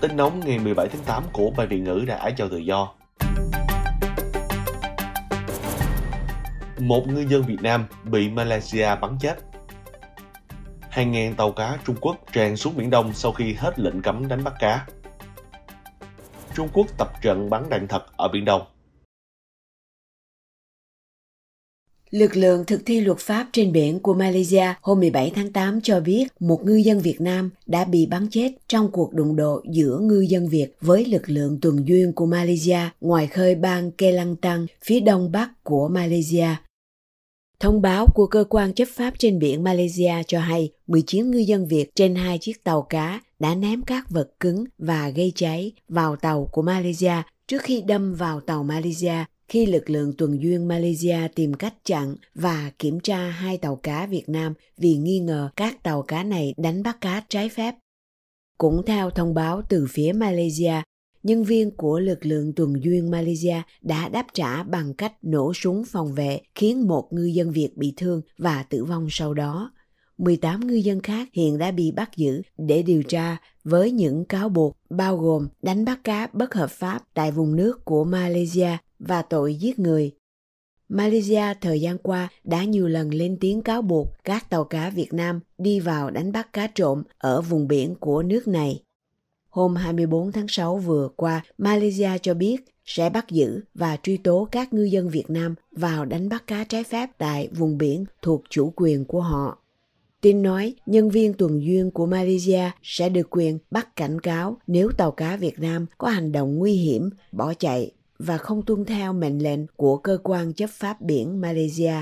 Tin nóng ngày 17 tháng 8 của Ban Việt ngữ đã ái cho tự do. Một ngư dân Việt Nam bị Malaysia bắn chết. Hàng ngàn tàu cá Trung Quốc tràn xuống Biển Đông sau khi hết lệnh cấm đánh bắt cá. Trung Quốc tập trận bắn đạn thật ở Biển Đông. Lực lượng thực thi luật pháp trên biển của Malaysia hôm 17 tháng 8 cho biết một ngư dân Việt Nam đã bị bắn chết trong cuộc đụng độ giữa ngư dân Việt với lực lượng tuần duyên của Malaysia ngoài khơi bang Kelantan phía đông bắc của Malaysia. Thông báo của cơ quan chấp pháp trên biển Malaysia cho hay 19 ngư dân Việt trên hai chiếc tàu cá đã ném các vật cứng và gây cháy vào tàu của Malaysia trước khi đâm vào tàu Malaysia khi lực lượng tuần duyên Malaysia tìm cách chặn và kiểm tra hai tàu cá Việt Nam vì nghi ngờ các tàu cá này đánh bắt cá trái phép. Cũng theo thông báo từ phía Malaysia, nhân viên của lực lượng tuần duyên Malaysia đã đáp trả bằng cách nổ súng phòng vệ khiến một ngư dân Việt bị thương và tử vong sau đó. 18 ngư dân khác hiện đã bị bắt giữ để điều tra với những cáo buộc bao gồm đánh bắt cá bất hợp pháp tại vùng nước của Malaysia và tội giết người. Malaysia thời gian qua đã nhiều lần lên tiếng cáo buộc các tàu cá Việt Nam đi vào đánh bắt cá trộm ở vùng biển của nước này. Hôm 24 tháng 6 vừa qua, Malaysia cho biết sẽ bắt giữ và truy tố các ngư dân Việt Nam vào đánh bắt cá trái phép tại vùng biển thuộc chủ quyền của họ. Tin nói, nhân viên tuần duyên của Malaysia sẽ được quyền bắt cảnh cáo nếu tàu cá Việt Nam có hành động nguy hiểm, bỏ chạy và không tuân theo mệnh lệnh của cơ quan chấp pháp biển Malaysia.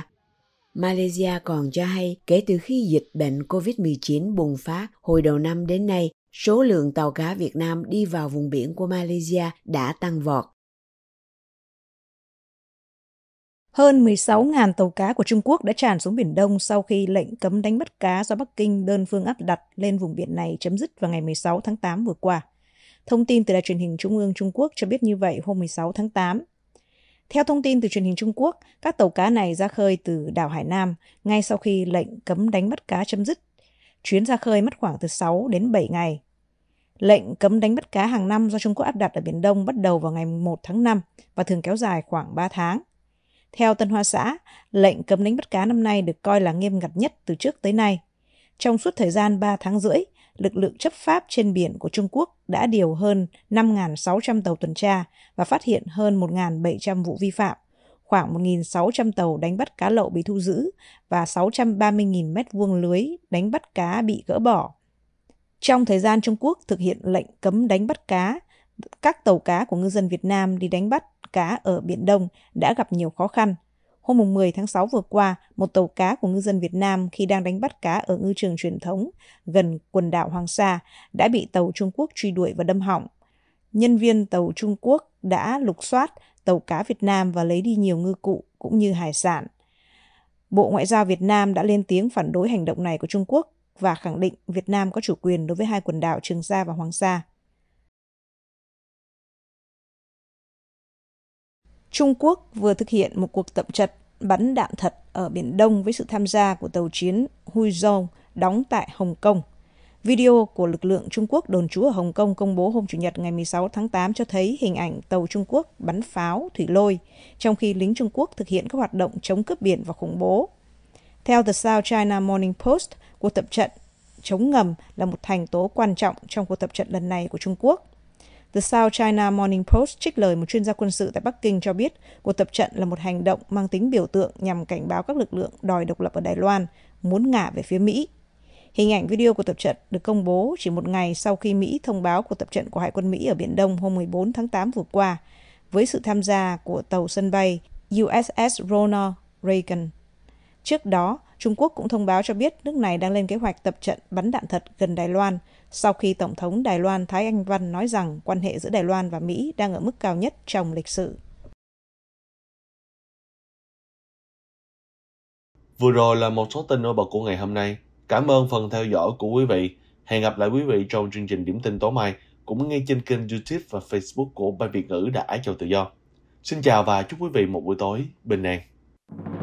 Malaysia còn cho hay kể từ khi dịch bệnh COVID-19 bùng phát hồi đầu năm đến nay, số lượng tàu cá Việt Nam đi vào vùng biển của Malaysia đã tăng vọt. Hơn 16.000 tàu cá của Trung Quốc đã tràn xuống Biển Đông sau khi lệnh cấm đánh bắt cá do Bắc Kinh đơn phương áp đặt lên vùng biển này chấm dứt vào ngày 16 tháng 8 vừa qua. Thông tin từ Đài truyền hình Trung ương Trung Quốc cho biết như vậy hôm 16 tháng 8. Theo thông tin từ truyền hình Trung Quốc, các tàu cá này ra khơi từ đảo Hải Nam ngay sau khi lệnh cấm đánh bắt cá chấm dứt. Chuyến ra khơi mất khoảng từ 6 đến 7 ngày. Lệnh cấm đánh bắt cá hàng năm do Trung Quốc áp đặt ở Biển Đông bắt đầu vào ngày 1 tháng 5 và thường kéo dài khoảng 3 tháng. Theo Tân Hoa Xã, lệnh cấm đánh bắt cá năm nay được coi là nghiêm ngặt nhất từ trước tới nay. Trong suốt thời gian 3 tháng rưỡi, lực lượng chấp pháp trên biển của Trung Quốc đã điều hơn 5.600 tàu tuần tra và phát hiện hơn 1.700 vụ vi phạm, khoảng 1.600 tàu đánh bắt cá lậu bị thu giữ và 630.000 mét vuông lưới đánh bắt cá bị gỡ bỏ. Trong thời gian Trung Quốc thực hiện lệnh cấm đánh bắt cá, các tàu cá của ngư dân Việt Nam đi đánh bắt cá ở Biển Đông đã gặp nhiều khó khăn – Hôm 10 tháng 6 vừa qua, một tàu cá của ngư dân Việt Nam khi đang đánh bắt cá ở ngư trường truyền thống gần quần đảo Hoàng Sa đã bị tàu Trung Quốc truy đuổi và đâm hỏng. Nhân viên tàu Trung Quốc đã lục soát tàu cá Việt Nam và lấy đi nhiều ngư cụ cũng như hải sản. Bộ Ngoại giao Việt Nam đã lên tiếng phản đối hành động này của Trung Quốc và khẳng định Việt Nam có chủ quyền đối với hai quần đảo Trường Sa và Hoàng Sa. Trung Quốc vừa thực hiện một cuộc tập trận bắn đạn thật ở Biển Đông với sự tham gia của tàu chiến Huizhou đóng tại Hồng Kông. Video của lực lượng Trung Quốc đồn trú ở Hồng Kông công bố hôm Chủ nhật ngày 16 tháng 8 cho thấy hình ảnh tàu Trung Quốc bắn pháo thủy lôi, trong khi lính Trung Quốc thực hiện các hoạt động chống cướp biển và khủng bố. Theo The South China Morning Post, cuộc tập trận chống ngầm là một thành tố quan trọng trong cuộc tập trận lần này của Trung Quốc. The South China Morning Post trích lời một chuyên gia quân sự tại Bắc Kinh cho biết cuộc tập trận là một hành động mang tính biểu tượng nhằm cảnh báo các lực lượng đòi độc lập ở Đài Loan muốn ngả về phía Mỹ. Hình ảnh video của tập trận được công bố chỉ một ngày sau khi Mỹ thông báo cuộc tập trận của Hải quân Mỹ ở Biển Đông hôm 14 tháng 8 vừa qua, với sự tham gia của tàu sân bay USS Ronald Reagan. Trước đó, Trung Quốc cũng thông báo cho biết nước này đang lên kế hoạch tập trận bắn đạn thật gần Đài Loan sau khi Tổng thống Đài Loan Thái Anh Văn nói rằng quan hệ giữa Đài Loan và Mỹ đang ở mức cao nhất trong lịch sử. Vừa rồi là một số tin nổi bật của ngày hôm nay. Cảm ơn phần theo dõi của quý vị. Hẹn gặp lại quý vị trong chương trình Điểm tin tối mai, cũng ngay trên kênh YouTube và Facebook của Ban Việt ngữ Đại Châu Tự Do. Xin chào và chúc quý vị một buổi tối bình an.